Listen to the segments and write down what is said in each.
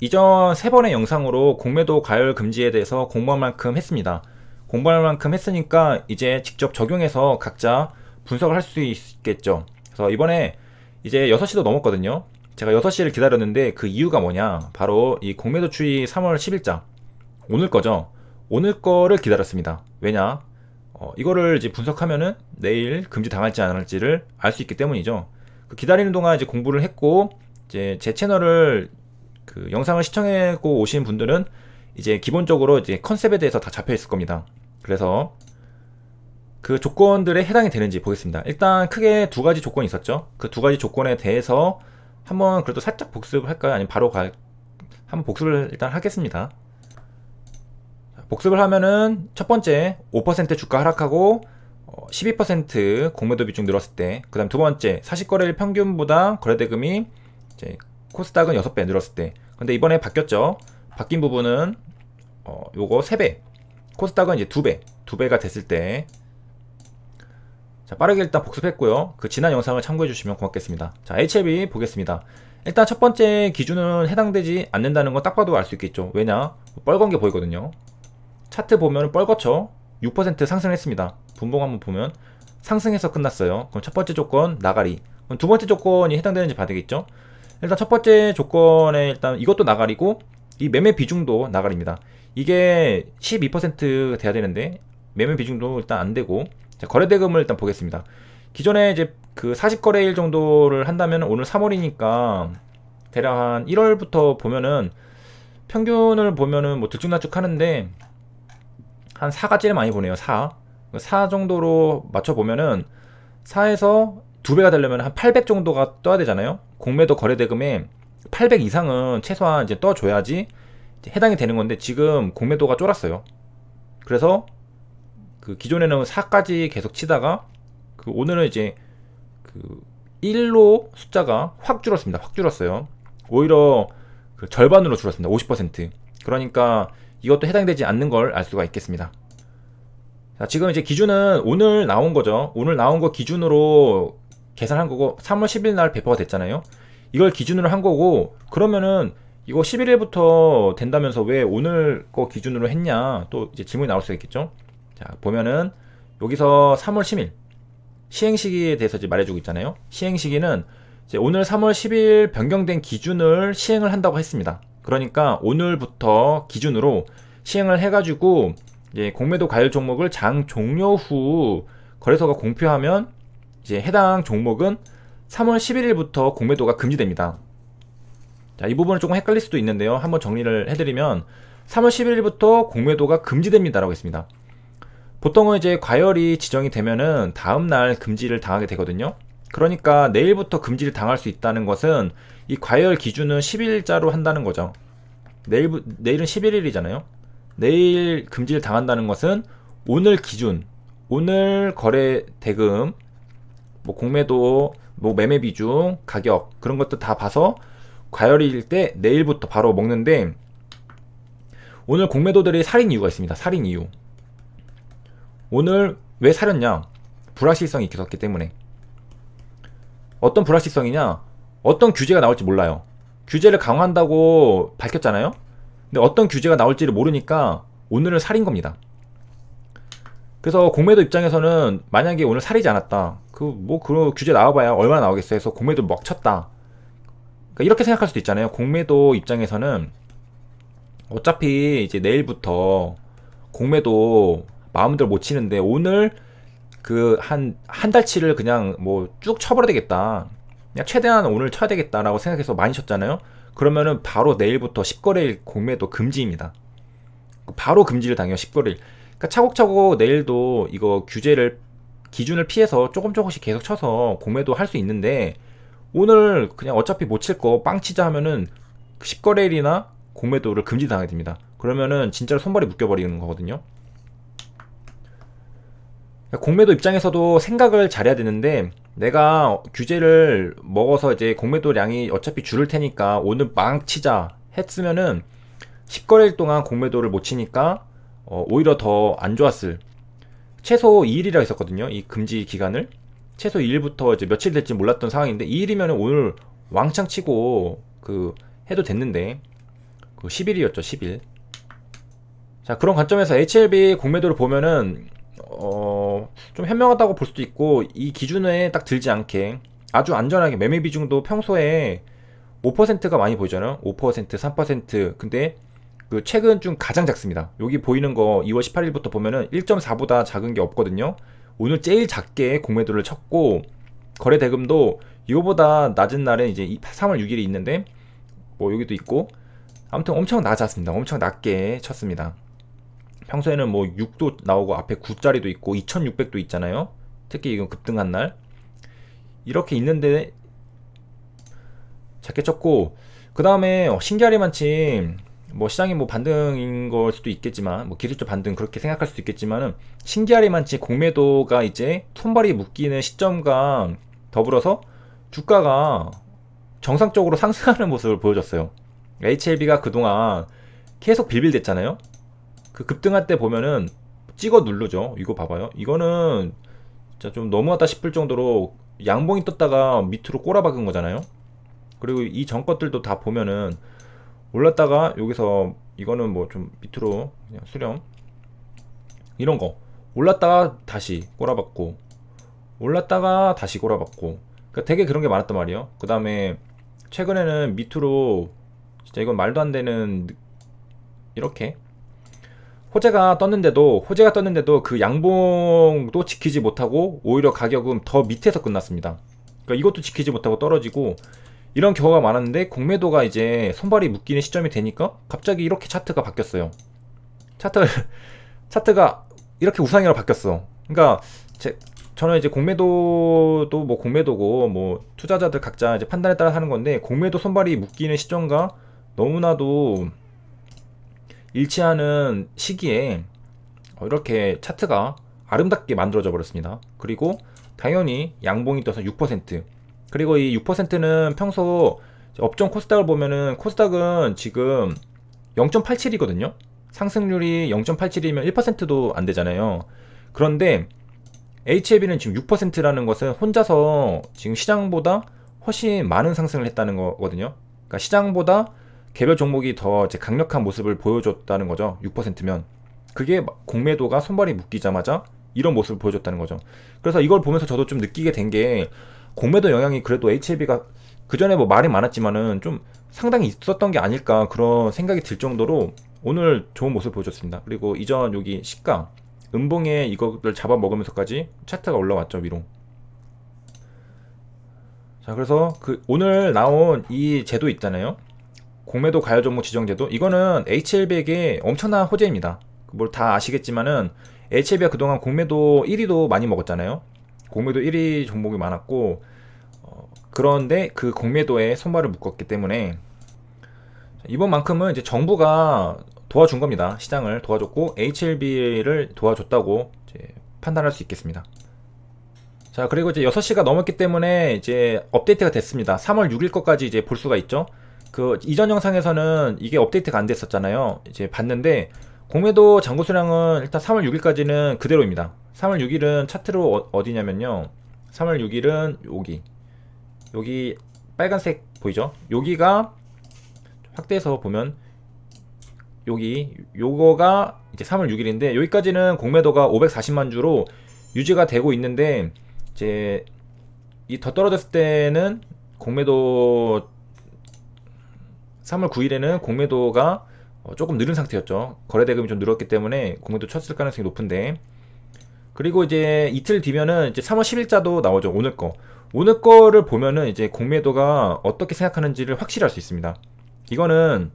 이전 세 번의 영상으로 공매도 가열 금지에 대해서 공부한 만큼 했습니다. 공부할 만큼 했으니까 이제 직접 적용해서 각자 분석을 할 수 있겠죠. 그래서 이번에 이제 6시도 넘었거든요. 제가 6시를 기다렸는데 그 이유가 뭐냐. 바로 이 공매도 추이 3월 10일자. 오늘 거죠. 오늘 거를 기다렸습니다. 왜냐? 어, 이거를 이제 분석하면은 내일 금지 당할지 안 할지를 알 수 있기 때문이죠. 그 기다리는 동안 이제 공부를 했고, 이제 제 채널을 그 영상을 시청하고 오신 분들은 이제 기본적으로 이제 컨셉에 대해서 다 잡혀 있을 겁니다. 그래서 그 조건들에 해당이 되는지 보겠습니다. 일단 크게 두 가지 조건이 있었죠. 그 두 가지 조건에 대해서 한번 그래도 살짝 복습을 할까요? 아니면 바로 가 한번 복습을 일단 하겠습니다. 복습을 하면은 첫 번째 5% 주가 하락하고 12% 어, 공매도 비중 늘었을 때, 그 다음 두 번째 사실거래일 평균보다 거래대금이 이제 코스닥은 6배 늘었을 때 근데 이번에 바뀌었죠 바뀐 부분은 어, 요거 3배 코스닥은 이제 2배 2배가 됐을 때 자, 빠르게 일단 복습했고요 그 지난 영상을 참고해 주시면 고맙겠습니다 자 HLB 보겠습니다 일단 첫 번째 기준은 해당되지 않는다는 건 딱 봐도 알 수 있겠죠 왜냐 뻘건 게 보이거든요 차트 보면 뻘겋죠 6% 상승했습니다 분봉 한번 보면 상승해서 끝났어요 그럼 첫 번째 조건 나가리 그럼 두 번째 조건이 해당되는지 봐야 되겠죠 일단 첫 번째 조건에 일단 이것도 나가리고 이 매매 비중도 나가립니다. 이게 12% 돼야 되는데 매매 비중도 일단 안 되고 자, 거래 대금을 일단 보겠습니다. 기존에 이제 그 40거래일 정도를 한다면 오늘 3월이니까 대략 한 1월부터 보면은 평균을 보면은 뭐 들쭉날쭉 하는데 한 4가 제일 많이 보네요. 4. 4 정도로 맞춰 보면은 4에서 두 배가 되려면 한 800 정도가 떠야 되잖아요. 공매도 거래 대금에 800 이상은 최소한 이제 떠줘야지 이제 해당이 되는 건데 지금 공매도가 쫄았어요. 그래서 그 기존에는 4까지 계속 치다가 그 오늘은 이제 그 1로 숫자가 확 줄었습니다. 확 줄었어요. 오히려 그 절반으로 줄었습니다. 50%. 그러니까 이것도 해당되지 않는 걸 알 수가 있겠습니다. 자, 지금 이제 기준은 오늘 나온 거죠. 오늘 나온 거 기준으로 계산한 거고 3월 10일 날 배포가 됐잖아요. 이걸 기준으로 한 거고 그러면은 이거 11일부터 된다면서 왜 오늘 거 기준으로 했냐 또 이제 질문이 나올 수가 있겠죠. 자 보면은 여기서 3월 10일 시행 시기에 대해서 이제 말해주고 있잖아요. 시행 시기는 오늘 3월 10일 변경된 기준을 시행을 한다고 했습니다. 그러니까 오늘부터 기준으로 시행을 해가지고 이제 공매도 과열 종목을 장 종료 후 거래소가 공표하면 이제 해당 종목은 3월 11일부터 공매도가 금지됩니다. 자, 이부분을 조금 헷갈릴 수도 있는데요. 한번 정리를 해드리면 3월 11일부터 공매도가 금지됩니다라고 했습니다. 보통은 이제 과열이 지정이 되면은 다음날 금지를 당하게 되거든요. 그러니까 내일부터 금지를 당할 수 있다는 것은 이 과열 기준은 10일자로 한다는 거죠. 내일, 내일은 11일이잖아요. 내일 금지를 당한다는 것은 오늘 기준, 오늘 거래 대금, 뭐 공매도, 뭐 매매 비중, 가격 그런 것도 다 봐서 과열일 때 내일부터 바로 먹는데 오늘 공매도들이 살인 이유가 있습니다. 살인 이유. 오늘 왜 살였냐? 불확실성이 있었기 때문에. 어떤 불확실성이냐? 어떤 규제가 나올지 몰라요. 규제를 강화한다고 밝혔잖아요? 근데 어떤 규제가 나올지를 모르니까 오늘은 살인 겁니다. 그래서 공매도 입장에서는 만약에 오늘 사리지 않았다. 그 뭐 그런 규제 나와봐야 얼마나 나오겠어해서 공매도 먹 쳤다. 그러니까 이렇게 생각할 수도 있잖아요. 공매도 입장에서는 어차피 이제 내일부터 공매도 마음대로 못 치는데 오늘 그 한 한 달치를 그냥 뭐 쭉 쳐버려야 되겠다. 그냥 최대한 오늘 쳐야 되겠다라고 생각해서 많이 쳤잖아요. 그러면은 바로 내일부터 10거래일 공매도 금지입니다. 바로 금지를 당해요. 10거래일. 그러니까 차곡차곡 내일도 이거 규제를 기준을 피해서 조금 조금씩 계속 쳐서 공매도 할 수 있는데 오늘 그냥 어차피 못 칠 거 빵 치자 하면은 10거래일이나 그 공매도를 금지당하게 됩니다. 그러면은 진짜로 손발이 묶여버리는 거거든요. 그러니까 공매도 입장에서도 생각을 잘해야 되는데 내가 규제를 먹어서 이제 공매도량이 어차피 줄을 테니까 오늘 망 치자 했으면은 10거래일 동안 공매도를 못 치니까 어, 오히려 더 안 좋았을 최소 2일이라 했었거든요. 이 금지 기간을 최소 2일부터 이제 며칠 될지 몰랐던 상황인데 2일이면 오늘 왕창 치고 그 해도 됐는데 그 10일이었죠. 10일. 자 그런 관점에서 HLB 공매도를 보면은 어, 좀 현명하다고 볼 수도 있고 이 기준에 딱 들지 않게 아주 안전하게 매매 비중도 평소에 5%가 많이 보이잖아요. 5%, 3% 근데 그 최근 중 가장 작습니다. 여기 보이는 거 2월 18일부터 보면은 1.4보다 작은 게 없거든요. 오늘 제일 작게 공매도를 쳤고 거래 대금도 이거보다 낮은 날은 이제 3월 6일이 있는데 뭐 여기도 있고 아무튼 엄청 낮았습니다. 엄청 낮게 쳤습니다. 평소에는 뭐 6도 나오고 앞에 9짜리도 있고 2600도 있잖아요. 특히 이건 급등한 날 이렇게 있는데 작게 쳤고 그 다음에 신기하리만침 뭐 시장이 뭐 반등인 걸 수도 있겠지만 뭐 기술적 반등 그렇게 생각할 수도 있겠지만은 신기하리만치 공매도가 이제 손발이 묶이는 시점과 더불어서 주가가 정상적으로 상승하는 모습을 보여줬어요. HLB가 그동안 계속 빌빌댔잖아요. 그 급등할 때 보면은 찍어 누르죠. 이거 봐봐요. 이거는 진짜 좀 너무하다 싶을 정도로 양봉이 떴다가 밑으로 꼬라박은 거잖아요. 그리고 이 전것들도 다 보면은 올랐다가 여기서 이거는 뭐 좀 밑으로 그냥 수렴 이런 거 올랐다가 다시 꼬라박고 올랐다가 다시 꼬라박고 그러니까 되게 그런 게 많았단 말이에요 그 다음에 최근에는 밑으로 진짜 이건 말도 안 되는 이렇게 호재가 떴는데도 호재가 떴는데도 그 양봉도 지키지 못하고 오히려 가격은 더 밑에서 끝났습니다 그러니까 이것도 지키지 못하고 떨어지고 이런 경우가 많았는데 공매도가 이제 손발이 묶이는 시점이 되니까 갑자기 이렇게 차트가 바뀌었어요. 차트 차트가 이렇게 우상향으로 바뀌었어. 그러니까 제, 저는 이제 공매도도 뭐 공매도고 뭐 투자자들 각자 이제 판단에 따라 하는 건데 공매도 손발이 묶이는 시점과 너무나도 일치하는 시기에 어, 이렇게 차트가 아름답게 만들어져 버렸습니다. 그리고 당연히 양봉이 떠서 6% 그리고 이 6%는 평소 업종 코스닥을 보면은 코스닥은 지금 0.87이거든요. 상승률이 0.87이면 1%도 안 되잖아요. 그런데 HLB는 e 지금 6%라는 것은 혼자서 지금 시장보다 훨씬 많은 상승을 했다는 거거든요. 그러니까 시장보다 개별 종목이 더 강력한 모습을 보여줬다는 거죠. 6%면. 그게 공매도가 손발이 묶이자마자 이런 모습을 보여줬다는 거죠. 그래서 이걸 보면서 저도 좀 느끼게 된게 공매도 영향이 그래도 h i b 가그 전에 뭐 말이 많았지만은 좀 상당히 있었던 게 아닐까 그런 생각이 들 정도로 오늘 좋은 모습 보여줬습니다. 그리고 이전 여기 시가 음봉에 이것들 잡아먹으면서까지 차트가 올라왔죠 위로. 자 그래서 그 오늘 나온 이 제도 있잖아요. 공매도 가열 종목 지정 제도 이거는 h l b 에게 엄청난 호재입니다. 뭘 다 아시겠지만은 HLB가 그동안 공매도 1위도 많이 먹었잖아요. 공매도 1위 종목이 많았고 어, 그런데 그 공매도에 손발을 묶었기 때문에 이번만큼은 이제 정부가 도와준 겁니다. 시장을 도와줬고 HLB를 도와줬다고 판단할 수 있겠습니다. 자 그리고 이제 6시가 넘었기 때문에 이제 업데이트가 됐습니다. 3월 6일 것까지 이제 볼 수가 있죠. 그 이전 영상에서는 이게 업데이트가 안 됐었잖아요. 이제 봤는데 공매도 잔고 수량은 일단 3월 6일까지는 그대로입니다. 3월 6일은 차트로 어, 디냐면요 3월 6일은 여기. 여기 빨간색 보이죠? 여기가 확대해서 보면 여기 요거가 이제 3월 6일인데 여기까지는 공매도가 540만 주로 유지가 되고 있는데 이제 이 더 떨어졌을 때는 공매도 3월 9일에는 공매도가 어, 조금 늘은 상태였죠. 거래 대금이 좀 늘었기 때문에 공매도 쳤을 가능성이 높은데 그리고 이제 이틀 뒤면은 이제 3월 10일자도 나오죠. 오늘 거. 오늘 거를 보면은 이제 공매도가 어떻게 생각하는지를 확실히 알 수 있습니다. 이거는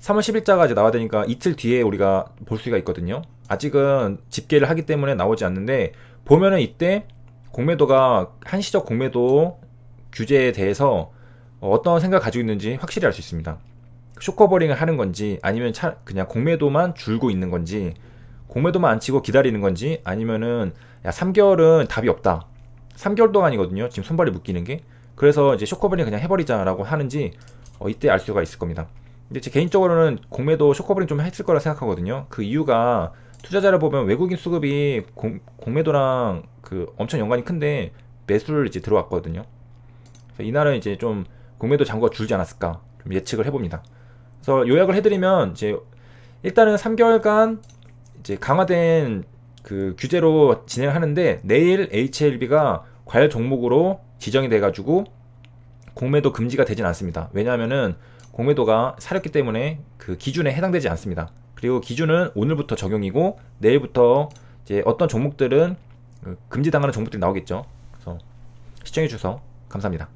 3월 10일자가 이제 나와야 되니까 이틀 뒤에 우리가 볼 수가 있거든요. 아직은 집계를 하기 때문에 나오지 않는데 보면은 이때 공매도가 한시적 공매도 규제에 대해서 어떤 생각 가지고 있는지 확실히 알 수 있습니다. 쇼커버링을 하는 건지 아니면 차, 그냥 공매도만 줄고 있는 건지 공매도만 안 치고 기다리는 건지 아니면은 야 3개월은 답이 없다. 3개월 동안이거든요. 지금 손발이 묶이는 게. 그래서 이제 쇼커버링 그냥 해버리자라고 하는지 어, 이때 알 수가 있을 겁니다. 근데 제 개인적으로는 공매도 쇼커버링 좀 했을 거라 생각하거든요. 그 이유가 투자자를 보면 외국인 수급이 공, 공매도랑 그 엄청 연관이 큰데 매수를 이제 들어왔거든요. 이날은 이제 좀 공매도 잔고가 줄지 않았을까 좀 예측을 해봅니다. 그래서 요약을 해드리면 이제 일단은 3개월간 이제 강화된 그 규제로 진행하는데 내일 HLB가 과열 종목으로 지정이 돼가지고 공매도 금지가 되진 않습니다. 왜냐하면은 공매도가 사렸기 때문에 그 기준에 해당되지 않습니다. 그리고 기준은 오늘부터 적용이고 내일부터 이제 어떤 종목들은 그 금지당하는 종목들이 나오겠죠. 그래서 시청해 주셔서 감사합니다.